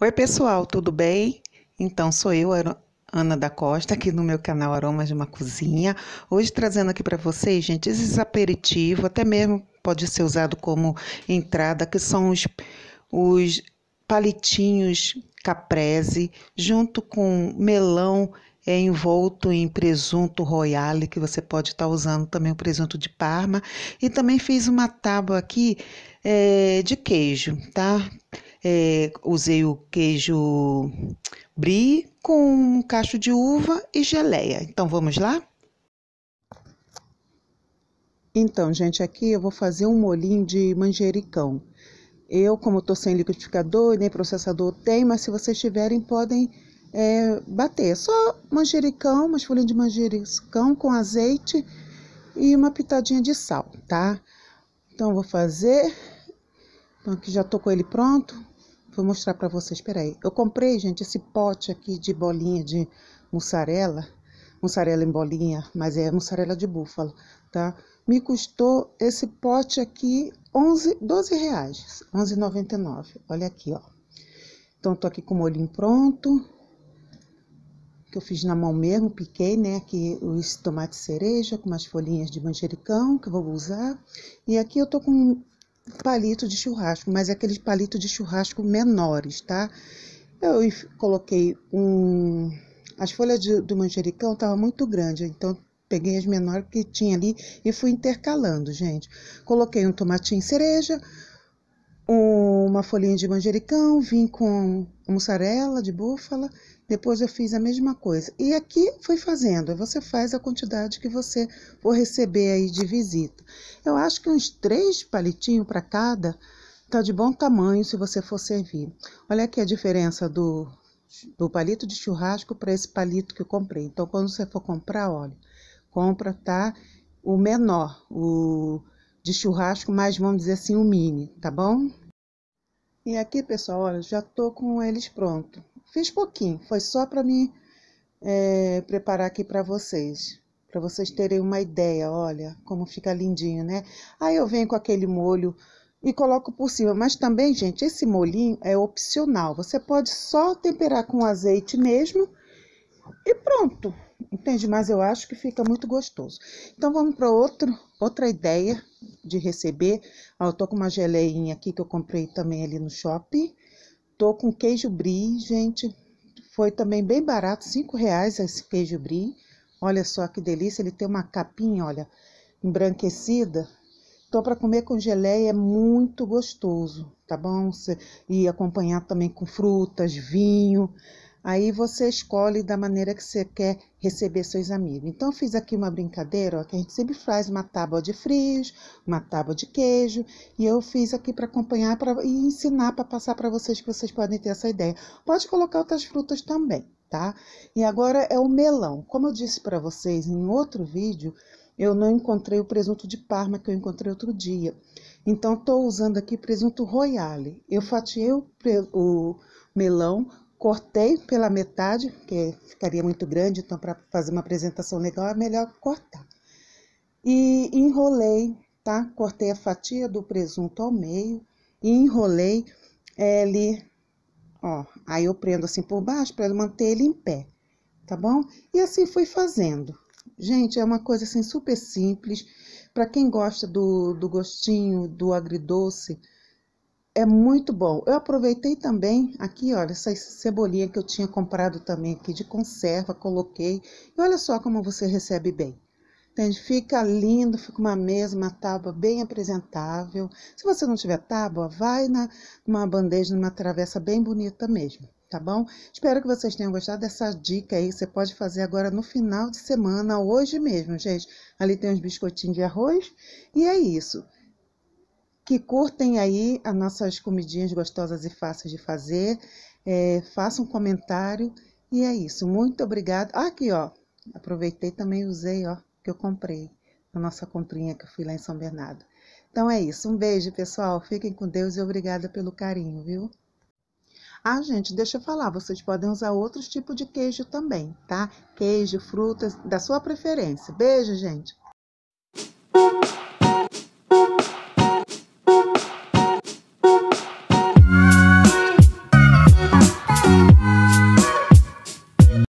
Oi, pessoal, tudo bem? Então, sou eu, Ana da Costa, aqui no meu canal Aromas de uma Cozinha. Hoje trazendo aqui para vocês, gente, esses aperitivos, até mesmo pode ser usado como entrada, que são os, os palitinhos caprese, junto com melão é envolto em presunto royale, que você pode estar tá usando também o presunto de parma. E também fiz uma tábua aqui é, de queijo, tá? é, usei o queijo brie com um cacho de uva e geleia. Então vamos lá? Então, gente, aqui eu vou fazer um molinho de manjericão. Eu, como estou sem liquidificador nem processador tem, mas se vocês tiverem, podem é, bater. É só manjericão, umas folhas de manjericão com azeite e uma pitadinha de sal, tá? Então, vou fazer. Então, aqui já estou com ele pronto. Vou mostrar para vocês, peraí. Eu comprei, gente, esse pote aqui de bolinha de mussarela. Mussarela em bolinha, mas é mussarela de búfalo, tá? Me custou esse pote aqui 11, 12 reais, 11,99. Olha aqui, ó. Então, tô aqui com o molhinho pronto. Que eu fiz na mão mesmo, piquei, né? Aqui os tomates cereja com umas folhinhas de manjericão que eu vou usar. E aqui eu tô com palito de churrasco, mas é aqueles palitos de churrasco menores, tá? Eu coloquei um. As folhas de, do manjericão estavam muito grandes, então peguei as menores que tinha ali e fui intercalando, gente. Coloquei um tomatinho cereja, uma folhinha de manjericão, vim com mussarela de búfala, depois eu fiz a mesma coisa. E aqui fui fazendo, você faz a quantidade que você for receber aí de visita. Eu acho que uns três palitinhos para cada tá de bom tamanho se você for servir. Olha aqui a diferença do, do palito de churrasco para esse palito que eu comprei. Então, quando você for comprar, olha, compra, tá? O menor, o de churrasco, mas vamos dizer assim, o mini, tá bom? E aqui, pessoal, olha, já tô com eles pronto. Fiz pouquinho, foi só para me é, preparar aqui para vocês, para vocês terem uma ideia, olha, como fica lindinho, né? Aí eu venho com aquele molho e coloco por cima, mas também, gente, esse molhinho é opcional. Você pode só temperar com azeite mesmo e pronto. Entende? Mas eu acho que fica muito gostoso. Então vamos para outro, outra ideia de receber. Ó, eu tô com uma geleinha aqui que eu comprei também ali no shopping. Tô com queijo brie, gente. Foi também bem barato, cinco reais esse queijo brie. Olha só que delícia, ele tem uma capinha, olha, embranquecida. Então, para comer com geleia é muito gostoso, tá bom? E acompanhar também com frutas, vinho. Aí você escolhe da maneira que você quer receber seus amigos. Então, fiz aqui uma brincadeira, ó, que a gente sempre faz uma tábua de frios, uma tábua de queijo, e eu fiz aqui para acompanhar pra, e ensinar para passar para vocês que vocês podem ter essa ideia. Pode colocar outras frutas também, tá? E agora é o melão. Como eu disse para vocês em outro vídeo, eu não encontrei o presunto de Parma que eu encontrei outro dia. Então, estou usando aqui presunto Royale. Eu fatiei o, o melão, Cortei pela metade, porque ficaria muito grande, então para fazer uma apresentação legal é melhor cortar. E enrolei, tá? Cortei a fatia do presunto ao meio e enrolei ele, é, ó. Aí eu prendo assim por baixo para manter ele em pé, tá bom? E assim fui fazendo. Gente, é uma coisa assim super simples. Para quem gosta do, do gostinho do agridoce, é muito bom. Eu aproveitei também aqui, olha, essa cebolinha que eu tinha comprado também aqui de conserva, coloquei. E olha só como você recebe bem. Entende? Fica lindo, fica uma mesa, uma tábua bem apresentável. Se você não tiver tábua, vai na uma bandeja, numa travessa bem bonita mesmo, tá bom? Espero que vocês tenham gostado dessa dica aí. Você pode fazer agora no final de semana, hoje mesmo, gente. Ali tem uns biscoitinhos de arroz e é isso que curtem aí as nossas comidinhas gostosas e fáceis de fazer. É, façam um comentário. E é isso. Muito obrigada. Ah, aqui, ó. Aproveitei também usei, ó, que eu comprei na nossa comprinha que eu fui lá em São Bernardo. Então é isso. Um beijo, pessoal. Fiquem com Deus e obrigada pelo carinho, viu? Ah, gente, deixa eu falar, vocês podem usar outros tipos de queijo também, tá? Queijo, frutas, da sua preferência. Beijo, gente!